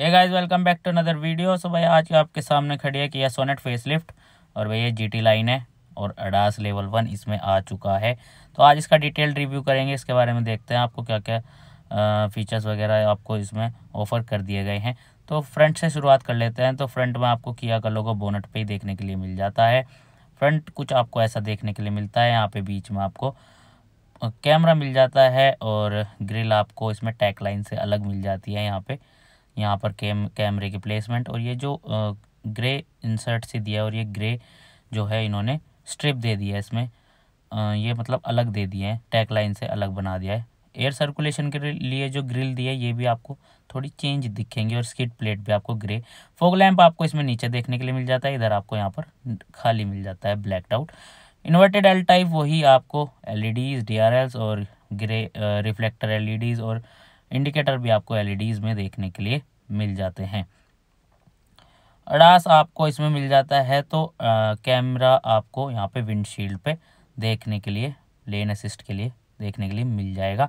hey guys welcome back to another video so भाई आज आपके सामने खड़ी है किया सोनेट फेसलिफ्ट और भैया जीटी लाइन है और अडास लेवल वन इसमें आ चुका है तो आज इसका डिटेल रिव्यू करेंगे इसके बारे में देखते हैं आपको क्या क्या फीचर्स वगैरह आपको इसमें ऑफ़र कर दिए गए हैं तो फ्रंट से शुरुआत कर लेते हैं तो फ्रंट में आपको किया का लोगो बोनट पर ही देखने के लिए मिल जाता है फ्रंट कुछ आपको ऐसा देखने के लिए मिलता है यहाँ पे बीच में आपको कैमरा मिल जाता है और ग्रिल आपको इसमें टैक लाइन से अलग मिल जाती है यहाँ पर यहाँ पर कैम कैमरे की प्लेसमेंट और ये जो ग्रे इंसर्ट से दिया और ये ग्रे जो है इन्होंने स्ट्रिप दे दिया है इसमें ये मतलब अलग दे दिए हैं टैक लाइन से अलग बना दिया है एयर सर्कुलेशन के लिए जो ग्रिल दी है ये भी आपको थोड़ी चेंज दिखेंगे और स्किट प्लेट भी आपको ग्रे फोक लैम्प आपको इसमें नीचे देखने के लिए मिल जाता है इधर आपको यहाँ पर खाली मिल जाता है blacked out inverted L type वही आपको एल ई डीज और ग्रे रिफ्लेक्टर एल और इंडिकेटर भी आपको एलईडीज e में देखने के लिए मिल जाते हैं अडास आपको इसमें मिल जाता है तो कैमरा आपको यहाँ पे विंडशील्ड पे देखने के लिए लेन असिस्ट के लिए देखने के लिए मिल जाएगा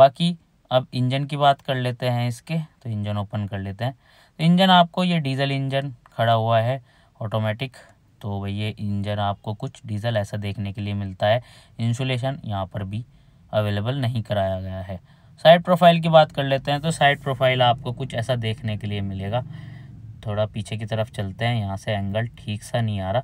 बाकी अब इंजन की बात कर लेते हैं इसके तो इंजन ओपन कर लेते हैं तो इंजन आपको ये डीजल इंजन खड़ा हुआ है ऑटोमेटिक तो भाई ये इंजन आपको कुछ डीजल ऐसा देखने के लिए मिलता है इंसुलेशन यहाँ पर भी अवेलेबल नहीं कराया गया है साइड प्रोफाइल की बात कर लेते हैं तो साइड प्रोफाइल आपको कुछ ऐसा देखने के लिए मिलेगा थोड़ा पीछे की तरफ चलते हैं यहाँ से एंगल ठीक सा नहीं आ रहा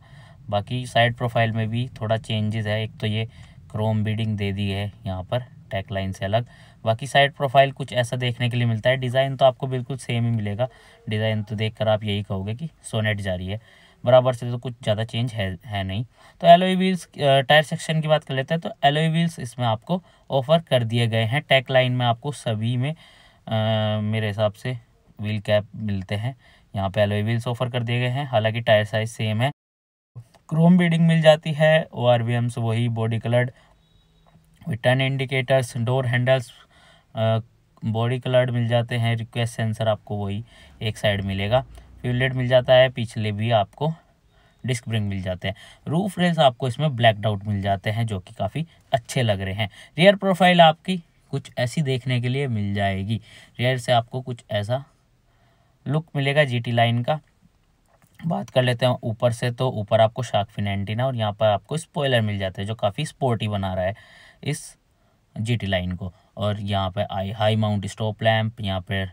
बाकी साइड प्रोफाइल में भी थोड़ा चेंजेस है एक तो ये क्रोम बीडिंग दे दी है यहाँ पर टैक लाइन से अलग बाकी साइड प्रोफाइल कुछ ऐसा देखने के लिए मिलता है डिज़ाइन तो आपको बिल्कुल सेम ही मिलेगा डिज़ाइन तो देखकर आप यही कहोगे कि सोनेट जा रही है बराबर से तो कुछ ज़्यादा चेंज है है नहीं तो एलोई व्हील्स टायर सेक्शन की बात कर लेते हैं तो एलोई व्हील्स इसमें आपको ऑफ़र कर दिए गए हैं टैक लाइन में आपको सभी में आ, मेरे हिसाब से व्हील कैप मिलते हैं यहाँ पे एलोई व्हील्स ऑफर कर दिए गए हैं हालांकि टायर साइज सेम है क्रोम बीडिंग मिल जाती है ओ आर वी एम्स वही body coloured turn indicators door handles body coloured मिल जाते हैं रिक्वेस्ट सेंसर आपको वही एक साइड मिलेगा ट्यूबलेट मिल जाता है पिछले भी आपको डिस्क ब्रेक मिल जाते हैं रूफ रेल्स आपको इसमें ब्लैकड आउट मिल जाते हैं जो कि काफ़ी अच्छे लग रहे हैं रियर प्रोफाइल आपकी कुछ ऐसी देखने के लिए मिल जाएगी रियर से आपको कुछ ऐसा लुक मिलेगा जीटी लाइन का बात कर लेते हैं ऊपर से तो ऊपर आपको शार्क फिन एंटीना और यहाँ पर आपको स्पॉयलर मिल जाता है जो काफ़ी स्पोर्टी बना रहा है इस टी लाइन को और यहाँ पर आई हाई माउंट स्टॉप लैम्प यहाँ पर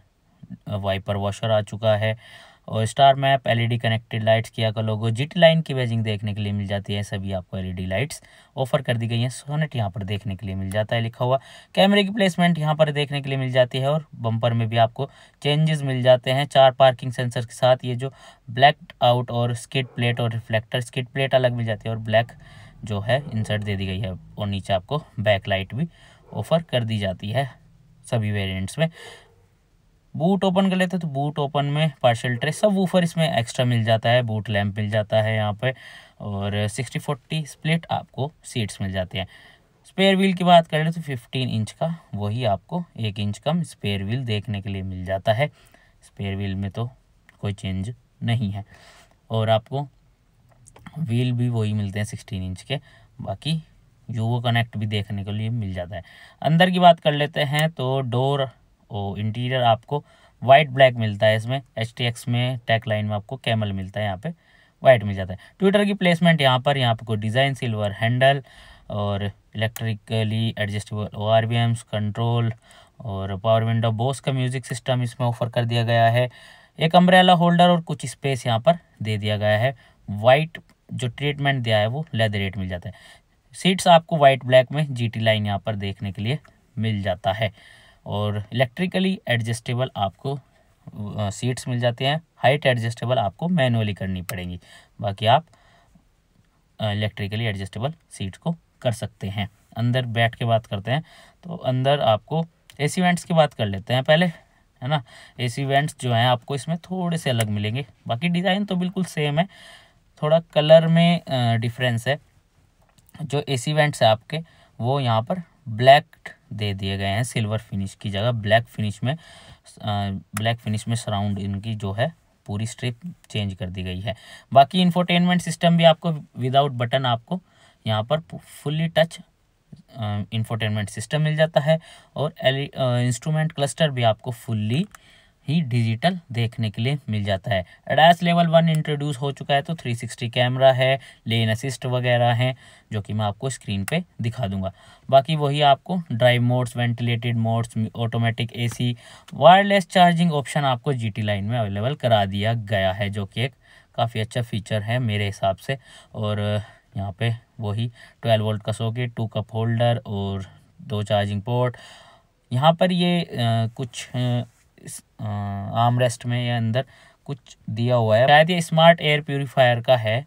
वाइपर वॉशर आ चुका है और star map LED connected lights Kia का लोगो जिट लाइन की वेजिंग देखने के लिए मिल जाती है सभी आपको एलईडी लाइट्स ऑफर कर दी गई हैं सोनेट यहाँ पर देखने के लिए मिल जाता है लिखा हुआ कैमरे की प्लेसमेंट यहाँ पर देखने के लिए मिल जाती है और बम्पर में भी आपको चेंजेस मिल जाते हैं चार पार्किंग सेंसर के साथ ये जो ब्लैक आउट और स्किट प्लेट और रिफ्लेक्टर स्किट प्लेट अलग मिल जाती है और ब्लैक जो है इंसर्ट दे दी गई है और नीचे आपको बैक लाइट भी ऑफर कर दी जाती है सभी वेरिएंट्स में बूट ओपन कर लेते हैं तो बूट ओपन में पार्शल ट्रे सब वूफर इसमें एक्स्ट्रा मिल जाता है बूट लैम्प मिल जाता है यहाँ पर और सिक्सटी फोर्टी स्प्लिट आपको सीट्स मिल जाती हैं स्पेयर व्हील की बात करें तो फिफ्टीन इंच का वही आपको एक इंच कम स्पेयर व्हील देखने के लिए मिल जाता है स्पेयर व्हील में तो कोई चेंज नहीं है और आपको व्हील भी वही मिलते हैं सिक्सटीन इंच के बाकी यूवो कनेक्ट भी देखने के लिए मिल जाता है अंदर की बात कर लेते हैं तो डोर और इंटीरियर आपको वाइट ब्लैक मिलता है इसमें एच में टैक लाइन में आपको कैमल मिलता है यहाँ पे वाइट मिल जाता है ट्विटर की प्लेसमेंट यहाँ पर यहाँ पर डिज़ाइन सिल्वर हैंडल और electrically adjustable O R control और पावर विंडो बोस का म्यूज़िक सिस्टम इसमें ऑफर कर दिया गया है एक अम्ब्रेला होल्डर और कुछ स्पेस यहाँ पर दे दिया गया है वाइट जो ट्रीटमेंट दिया है वो लेदर रेट मिल जाता है सीट्स आपको वाइट ब्लैक में जीटी लाइन यहाँ पर देखने के लिए मिल जाता है और इलेक्ट्रिकली एडजस्टेबल आपको सीट्स मिल जाते हैं हाइट एडजस्टेबल आपको मैनुअली करनी पड़ेगी बाकी आप इलेक्ट्रिकली एडजस्टेबल सीट को कर सकते हैं अंदर बैठ के बात करते हैं तो अंदर आपको ए सी वेंट्स की बात कर लेते हैं पहले है ना ए सी वेंट्स जो हैं आपको इसमें थोड़े से अलग मिलेंगे बाकी डिज़ाइन तो बिल्कुल सेम है थोड़ा कलर में डिफरेंस है जो ए सी वेंट्स है आपके वो यहाँ पर ब्लैक दे दिए गए हैं सिल्वर फिनिश की जगह ब्लैक फिनिश में ब्लैक फिनिश में सराउंड इनकी जो है पूरी स्ट्रिप चेंज कर दी गई है बाकी इन्फोटेनमेंट सिस्टम भी आपको विदाउट बटन आपको यहाँ पर फुल्ली टच इन्फोटेनमेंट सिस्टम मिल जाता है और इंस्ट्रूमेंट क्लस्टर e, भी आपको फुल्ली ही डिजिटल देखने के लिए मिल जाता है एडास लेवल वन इंट्रोड्यूस हो चुका है तो 360 कैमरा है लेन असिस्ट वगैरह हैं जो कि मैं आपको स्क्रीन पे दिखा दूंगा बाकी वही आपको drive modes ventilated modes automatic AC wireless charging option आपको जीटी लाइन में अवेलेबल करा दिया गया है जो कि एक काफ़ी अच्छा फीचर है मेरे हिसाब से और यहाँ पे वही 12 वोल्ट का सॉकेट टू कप होल्डर और दो चार्जिंग पोर्ट यहाँ पर ये आ, कुछ आ, आर्म रेस्ट में या अंदर कुछ दिया हुआ है शायद ये स्मार्ट एयर प्योरीफायर का है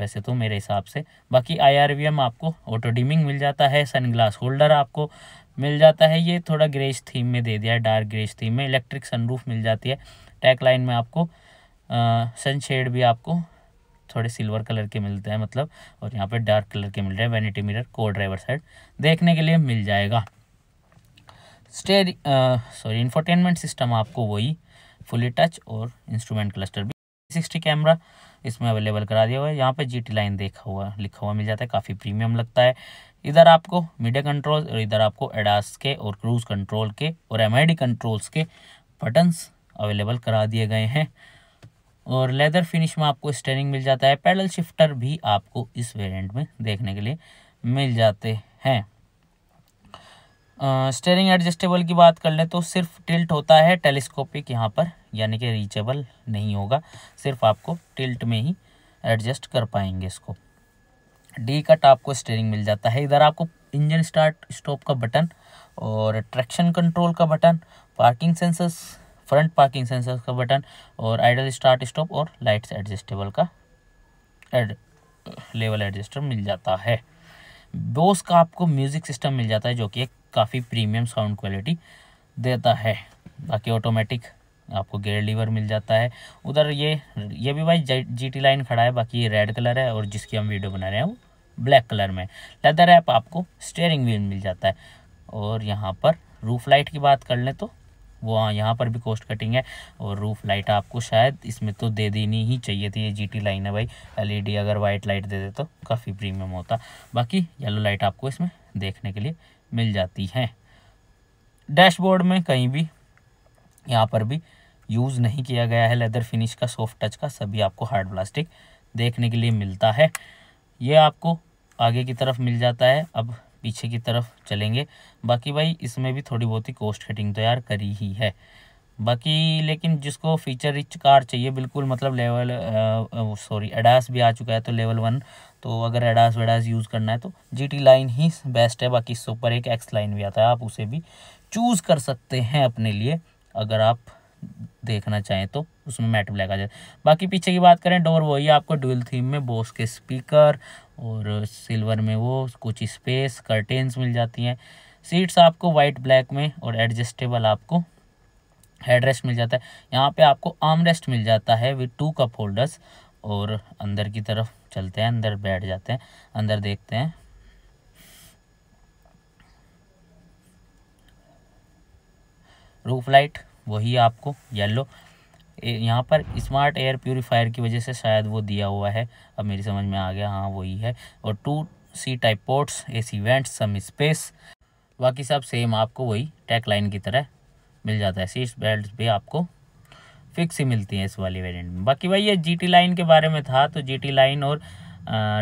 वैसे तो मेरे हिसाब से बाकी आई आपको ऑटो डिमिंग मिल जाता है सन ग्लास होल्डर आपको मिल जाता है ये थोड़ा ग्रेज थीम में दे दिया है डार्क ग्रेज थीम में इलेक्ट्रिक सनरूफ मिल जाती है टैक लाइन में आपको सनशेड भी आपको थोड़े सिल्वर कलर के मिलते हैं मतलब और यहाँ पे डार्क कलर के मिल रहे हैं वेनिटी मिरर को ड्राइवर साइड देखने के लिए मिल जाएगा स्टे सॉरी इंफोटेनमेंट सिस्टम आपको वही फुली टच और इंस्ट्रूमेंट क्लस्टर भी सिक्सटी कैमरा इसमें अवेलेबल करा दिया हुआ है यहाँ पे जीटी लाइन देखा हुआ लिखा हुआ मिल जाता है काफ़ी प्रीमियम लगता है इधर आपको मीडिया कंट्रोल और इधर आपको एडास के और क्रूज़ कंट्रोल के और एम कंट्रोल्स के बटन्स अवेलेबल करा दिए गए हैं और लेदर फिनिश में आपको स्टेयरिंग मिल जाता है पैडल शिफ्टर भी आपको इस वेरिएंट में देखने के लिए मिल जाते हैं स्टेयरिंग एडजस्टेबल की बात कर लें तो सिर्फ टिल्ट होता है टेलीस्कोपिक यहाँ पर यानी कि रीचेबल नहीं होगा सिर्फ आपको टिल्ट में ही एडजस्ट कर पाएंगे इसको डी कट आपको स्टेयरिंग मिल जाता है इधर आपको इंजन स्टार्ट स्टॉप का बटन और ट्रैक्शन कंट्रोल का button parking sensors front parking sensors का बटन और आइडल स्टार्ट स्टॉप और लाइट्स एडजस्टेबल का एड लेवल एडजस्टर मिल जाता है बोस का आपको म्यूज़िक सिस्टम मिल जाता है जो कि एक काफ़ी प्रीमियम साउंड क्वालिटी देता है बाकी ऑटोमेटिक आपको गेयर लीवर मिल जाता है उधर ये ये भी भाई जी टी लाइन खड़ा है बाकी ये रेड कलर है और जिसकी हम वीडियो बना रहे हैं वो ब्लैक कलर में लेदर ऐप आपको स्टेयरिंग व्हील मिल जाता है और यहाँ पर रूफ लाइट की बात कर लें तो वो यहाँ पर भी कॉस्ट कटिंग है और रूफ लाइट आपको शायद इसमें तो दे देनी ही चाहिए थी ये जीटी लाइन है भाई एलईडी e अगर वाइट लाइट दे दे तो काफ़ी प्रीमियम होता बाकी येलो लाइट आपको इसमें देखने के लिए मिल जाती हैं डैशबोर्ड में कहीं भी यहाँ पर भी यूज़ नहीं किया गया है लेदर फिनिश का सॉफ्ट टच का सभी आपको हार्ड प्लास्टिक देखने के लिए मिलता है ये आपको आगे की तरफ मिल जाता है अब पीछे की तरफ चलेंगे बाकी भाई इसमें भी थोड़ी बहुत ही कॉस्ट कटिंग तो यार करी ही है बाकी लेकिन जिसको फीचर रिच कार चाहिए बिल्कुल मतलब लेवल सॉरी एडास भी आ चुका है तो लेवल वन तो अगर एडास वेडास यूज़ करना है तो जीटी लाइन ही बेस्ट है बाकी इससे ऊपर एक एक्स लाइन भी आता है आप उसे भी चूज़ कर सकते हैं अपने लिए अगर आप देखना चाहें तो उसमें मैट ब्लैक आ जाए बाकी पीछे की बात करें डोर वही आपको डुअल थीम में बोस के स्पीकर और सिल्वर में वो कुछ स्पेस करटेंस मिल जाती हैं सीट्स आपको वाइट ब्लैक में और एडजस्टेबल आपको हेड रेस्ट मिल जाता है यहाँ पे आपको आर्म रेस्ट मिल जाता है विद टू कप होल्डर्स और अंदर की तरफ चलते हैं अंदर बैठ जाते हैं अंदर देखते हैं रूफ लाइट वही आपको येलो यहाँ पर स्मार्ट एयर प्योरीफायर की वजह से शायद वो दिया हुआ है अब मेरी समझ में आ गया हाँ वही है और two C type ports AC vents some space बाकी सब सेम आपको वही टैक लाइन की तरह मिल जाता है सीट बेल्ट भी आपको फिक्स ही मिलती हैं इस वाली वेरिएंट में बाकी भाई ये जीटी लाइन के बारे में था तो जीटी लाइन और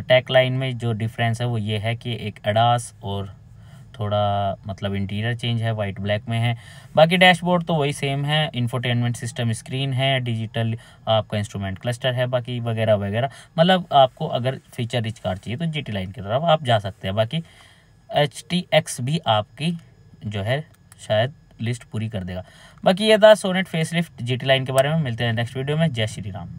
टैक लाइन में जो डिफरेंस है वो ये है कि एक अडास और थोड़ा मतलब इंटीरियर चेंज है वाइट ब्लैक में है बाकी डैशबोर्ड तो वही सेम है इंफोटेनमेंट सिस्टम स्क्रीन है डिजिटल आपका इंस्ट्रूमेंट क्लस्टर है बाकी वगैरह वगैरह मतलब आपको अगर फीचर रिच कार चाहिए तो जी टी लाइन की तरफ आप जा सकते हैं बाकी एच टी एक्स भी आपकी जो है शायद लिस्ट पूरी कर देगा बाकी ये था सोनेट फेसलिफ्ट जीटी लाइन के बारे में मिलते हैं नेक्स्ट वीडियो में जय श्री राम